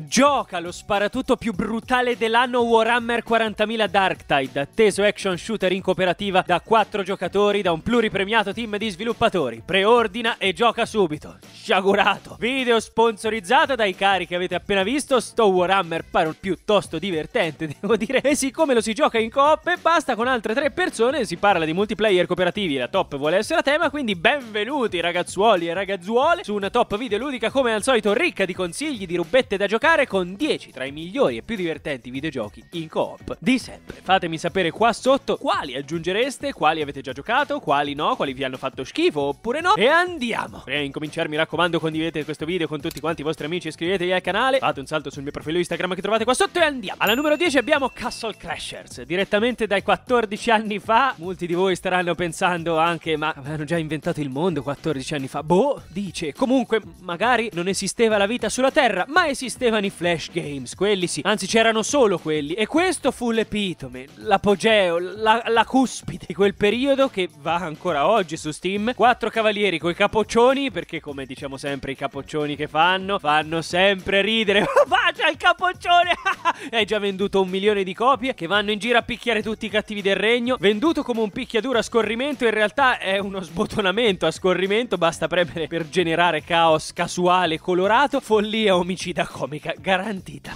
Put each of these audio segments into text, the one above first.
Gioca lo sparatutto più brutale dell'anno Warhammer 40.000 Darktide, atteso action shooter in cooperativa da 4 giocatori da un pluripremiato team di sviluppatori. Preordina e gioca subito. Sciagurato. Video sponsorizzato dai cari che avete appena visto, sto Warhammer pare piuttosto divertente, devo dire. E siccome lo si gioca in coop, basta con altre 3 persone, si parla di multiplayer cooperativi, la top vuole essere a tema, quindi benvenuti ragazzuoli e ragazzuole su una top videoludica come al solito ricca di consigli, di rubette da giocare giocare con 10 tra i migliori e più divertenti videogiochi in coop di sempre. Fatemi sapere qua sotto quali aggiungereste, quali avete già giocato, quali no, quali vi hanno fatto schifo oppure no. E andiamo! Prima di incominciare mi raccomando condividete questo video con tutti quanti i vostri amici, iscrivetevi al canale, fate un salto sul mio profilo Instagram che trovate qua sotto e andiamo! Alla numero 10 abbiamo Castle Crashers, direttamente dai 14 anni fa. Molti di voi staranno pensando anche ma avevano già inventato il mondo 14 anni fa. Boh, dice. Comunque magari non esisteva la vita sulla Terra, ma esisteva i flash games, quelli sì. Anzi, c'erano solo quelli. E questo fu l'epitome, l'apogeo, la, la, cuspide di quel periodo che va ancora oggi su Steam. Quattro cavalieri coi capoccioni, perché come diciamo sempre i capoccioni che fanno, fanno sempre ridere. Va, oh, c'è il capoccione! Hai già venduto un milione di copie che vanno in giro a picchiare tutti i cattivi del regno. Venduto come un picchiaduro a scorrimento, in realtà è uno sbottonamento a scorrimento. Basta premere per generare caos casuale colorato. Follia omicida comica musica garantita.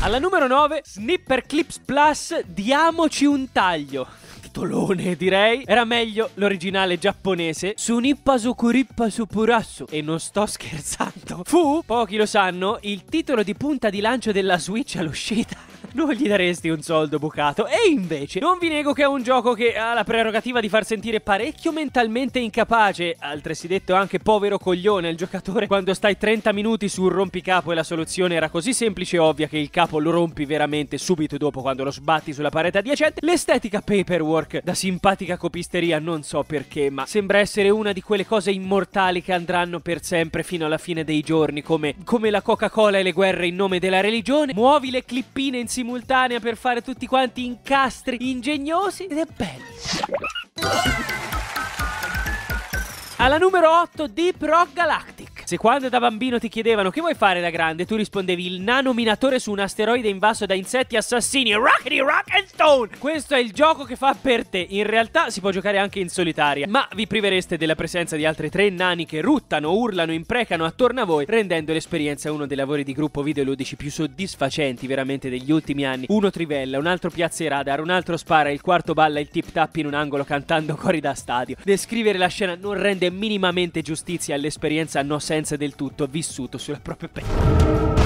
Alla numero 9, Snipper Clips Plus, diamoci un taglio titolone direi Era meglio l'originale giapponese Sunippa Sukurippa Supurasu E non sto scherzando Fu, pochi lo sanno, il titolo di punta di lancio della Switch all'uscita non gli daresti un soldo bucato. E invece, non vi nego che è un gioco che ha la prerogativa di far sentire parecchio mentalmente incapace, altresì detto anche povero coglione il giocatore, quando stai 30 minuti sul rompicapo e la soluzione era così semplice e ovvia che il capo lo rompi veramente subito dopo quando lo sbatti sulla parete adiacente. L'estetica paperwork da simpatica copisteria, non so perché, ma sembra essere una di quelle cose immortali che andranno per sempre fino alla fine dei giorni, come, come la Coca-Cola e le guerre in nome della religione. Muovi le clippine insieme simultanea per fare tutti quanti incastri ingegnosi ed è bello. Alla numero 8 Deep Rock Galactic. Se quando da bambino ti chiedevano che vuoi fare da grande, tu rispondevi il nano minatore su un asteroide invaso da insetti assassini. Rockety Rock and Stone! Questo è il gioco che fa per te. In realtà si può giocare anche in solitaria, ma vi privereste della presenza di altri tre nani che ruttano, urlano, imprecano attorno a voi, rendendo l'esperienza uno dei lavori di gruppo videoludici più soddisfacenti veramente degli ultimi anni. Uno trivella, un altro piazza i radar, un altro spara, il quarto balla il tip tap in un angolo cantando cori da stadio. Descrivere la scena non rende minimamente giustizia all'esperienza no senso conseguenze del tutto vissuto sulla propria pelle.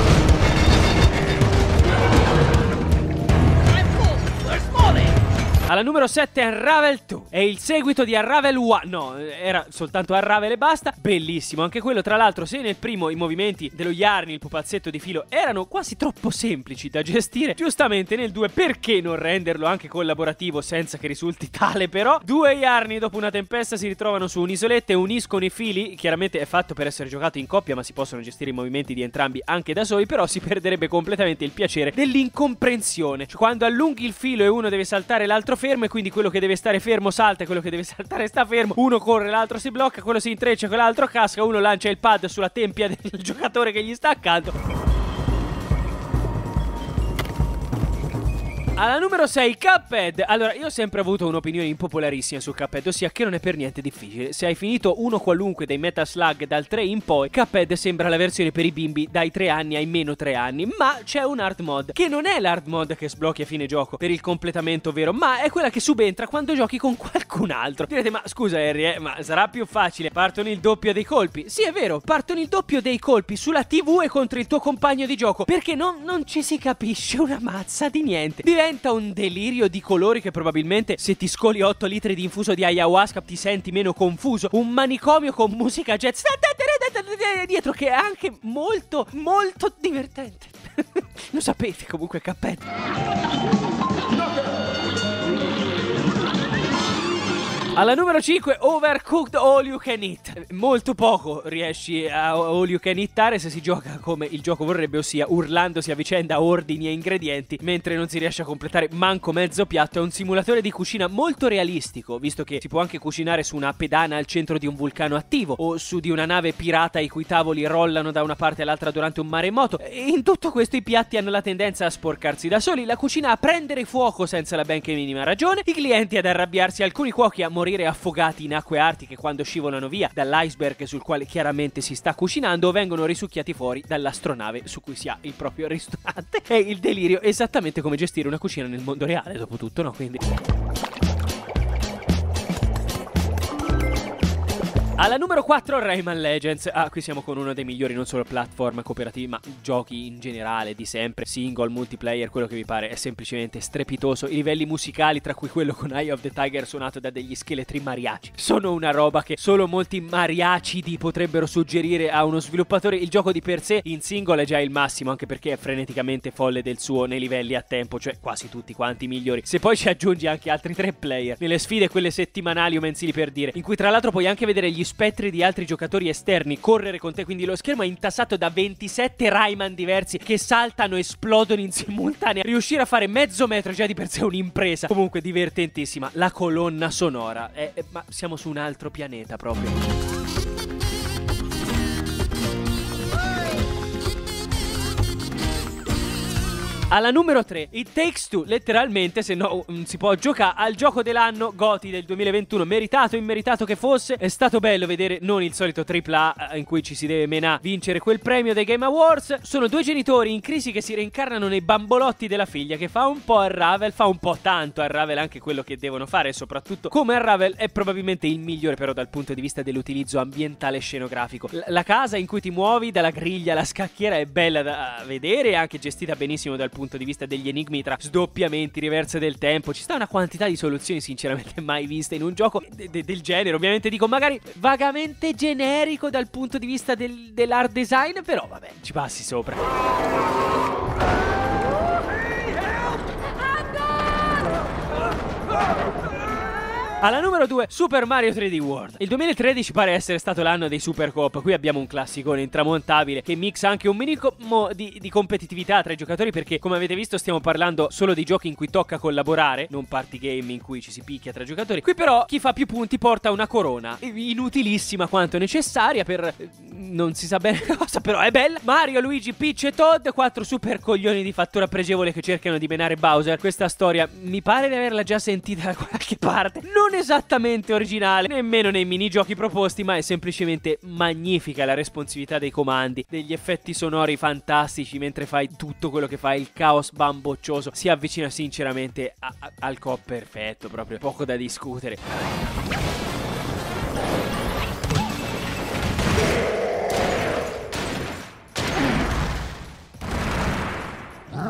Alla numero 7 Unravel 2 è il seguito di Unravel 1, no, era soltanto Unravel e basta, bellissimo, anche quello tra l'altro se nel primo i movimenti dello Yarni, il pupazzetto di filo, erano quasi troppo semplici da gestire, giustamente nel 2 perché non renderlo anche collaborativo senza che risulti tale però? Due Yarni dopo una tempesta si ritrovano su un'isoletta e uniscono i fili, chiaramente è fatto per essere giocato in coppia ma si possono gestire i movimenti di entrambi anche da soli, però si perderebbe completamente il piacere dell'incomprensione, cioè quando allunghi il filo e uno deve saltare l'altro l'altro fermo e quindi quello che deve stare fermo salta e quello che deve saltare sta fermo. Uno corre, l'altro si blocca, quello si intreccia, quell'altro casca, uno lancia il pad sulla tempia del giocatore che gli sta accanto. Alla numero 6, Cuphead. Allora, io ho sempre avuto un'opinione impopolarissima su Cuphead, ossia che non è per niente difficile. Se hai finito uno qualunque dei Metal Slug dal 3 in poi, Cuphead sembra la versione per i bimbi dai 3 anni ai meno 3 anni, ma c'è un hard mod, che non è l'hard mod che sblocchi a fine gioco per il completamento vero, ma è quella che subentra quando giochi con qualcun altro. Direte, ma scusa Harry, eh, ma sarà più facile, partono il doppio dei colpi. Sì, è vero, partono il doppio dei colpi sulla TV e contro il tuo compagno di gioco, perché non, non ci si capisce una mazza di niente. Direi diventa un delirio di colori che probabilmente se ti scoli 8 litri di infuso di ayahuasca ti senti meno confuso. Un manicomio con musica jazz dietro che è anche molto, molto divertente. Lo sapete comunque, cappello. Alla numero 5, Overcooked All You Can Eat. Eh, molto poco riesci a All You Can Eatare se si gioca come il gioco vorrebbe, ossia urlandosi a vicenda ordini e ingredienti, mentre non si riesce a completare manco mezzo piatto. È un simulatore di cucina molto realistico, visto che si può anche cucinare su una pedana al centro di un vulcano attivo o su di una nave pirata i cui tavoli rollano da una parte all'altra durante un maremoto. in tutto questo i piatti hanno la tendenza a sporcarsi da soli, la cucina a prendere fuoco senza la benché minima ragione, i clienti ad arrabbiarsi, alcuni cuochi a morire morire affogati in acque artiche quando scivolano via dall'iceberg sul quale chiaramente si sta cucinando o vengono risucchiati fuori dall'astronave su cui si ha il proprio ristorante. È il delirio, esattamente come gestire una cucina nel mondo reale, dopo tutto, no? Quindi... Alla numero 4 Rayman Legends. Ah, qui siamo con uno dei migliori non solo platform cooperativi, ma giochi in generale di sempre, single, multiplayer, quello che vi pare, è semplicemente strepitoso. I livelli musicali, tra cui quello con Eye of the Tiger suonato da degli scheletri mariaci, sono una roba che solo molti mariacidi potrebbero suggerire a uno sviluppatore. Il gioco di per sé in single è già il massimo, anche perché è freneticamente folle del suo nei livelli a tempo, cioè quasi tutti quanti migliori. Se poi ci aggiungi anche altri tre player nelle sfide quelle settimanali o mensili per dire, in cui tra l'altro puoi anche vedere gli spettri di altri giocatori esterni correre con te, quindi lo schermo è intassato da 27 Rayman diversi che saltano, esplodono in simultanea. Riuscire a fare mezzo metro già di per sé è un'impresa, comunque divertentissima. La colonna sonora, è, è, ma siamo su un altro pianeta proprio. Alla numero 3, It Takes Two, letteralmente, se no non mm, si può giocare, al gioco dell'anno Goti del 2021, meritato, immeritato che fosse, è stato bello vedere non il solito AAA eh, in cui ci si deve menà vincere quel premio dei Game Awards, sono due genitori in crisi che si reincarnano nei bambolotti della figlia, che fa un po' a Ravel, fa un po' tanto a Ravel anche quello che devono fare, soprattutto come a Ravel è probabilmente il migliore però dal punto di vista dell'utilizzo ambientale e scenografico. L- la casa in cui ti muovi, dalla griglia alla scacchiera, è bella da vedere e anche gestita benissimo dal punto di vista punto di vista degli enigmi tra sdoppiamenti, riverse del tempo, ci sta una quantità di soluzioni sinceramente mai viste in un gioco de- de- del genere, ovviamente dico magari vagamente generico dal punto di vista del- dell'art design, però vabbè, ci passi sopra. Alla numero 2, Super Mario 3D World. Il 2013 pare essere stato l'anno dei Super Cop. Qui abbiamo un classicone intramontabile che mixa anche un minimo di, di, competitività tra i giocatori perché, come avete visto, stiamo parlando solo di giochi in cui tocca collaborare, non party game in cui ci si picchia tra i giocatori. Qui però chi fa più punti porta una corona, inutilissima quanto necessaria per non si sa bene cosa, però è bella. Mario, Luigi, Peach e Todd, quattro super coglioni di fattura pregevole che cercano di menare Bowser. Questa storia mi pare di averla già sentita da qualche parte. Non esattamente originale, nemmeno nei minigiochi proposti, ma è semplicemente magnifica la responsività dei comandi, degli effetti sonori fantastici mentre fai tutto quello che fai, il caos bamboccioso si avvicina sinceramente a, a, al co perfetto, proprio poco da discutere.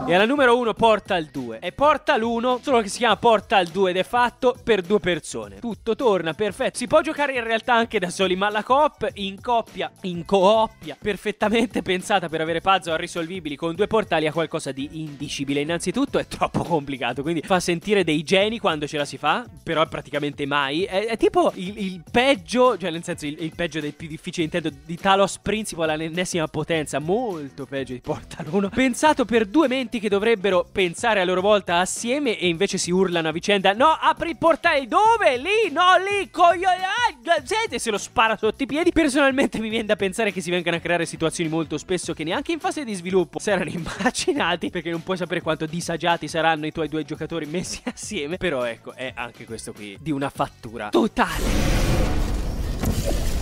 E alla numero 1 Portal 2. E Portal 1, solo che si chiama Portal 2 ed è fatto per due persone. Tutto torna perfetto. Si può giocare in realtà anche da soli, ma la coop in coppia, in coppia, perfettamente pensata per avere puzzle risolvibili con due portali ha qualcosa di indicibile. Innanzitutto è troppo complicato, quindi fa sentire dei geni quando ce la si fa, però praticamente mai. È, è tipo il, il, peggio, cioè nel senso il, il peggio del più difficile intendo di Talos Principle all'ennesima potenza, molto peggio di Portal 1. Pensato per due menti soggetti che dovrebbero pensare a loro volta assieme e invece si urlano a vicenda No, apri il portale, dove? Lì, no, lì, coglione, ah, siete, se lo spara sotto i piedi Personalmente mi viene da pensare che si vengano a creare situazioni molto spesso che neanche in fase di sviluppo saranno immaginati Perché non puoi sapere quanto disagiati saranno i tuoi due giocatori messi assieme Però ecco, è anche questo qui di una fattura totale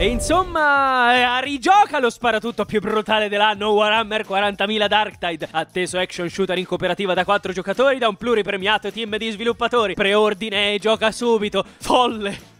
e insomma, eh, rigioca lo sparatutto più brutale dell'anno, Warhammer 40.000 Darktide, atteso action shooter in cooperativa da 4 giocatori da un pluripremiato team di sviluppatori. Preordine e gioca subito, folle!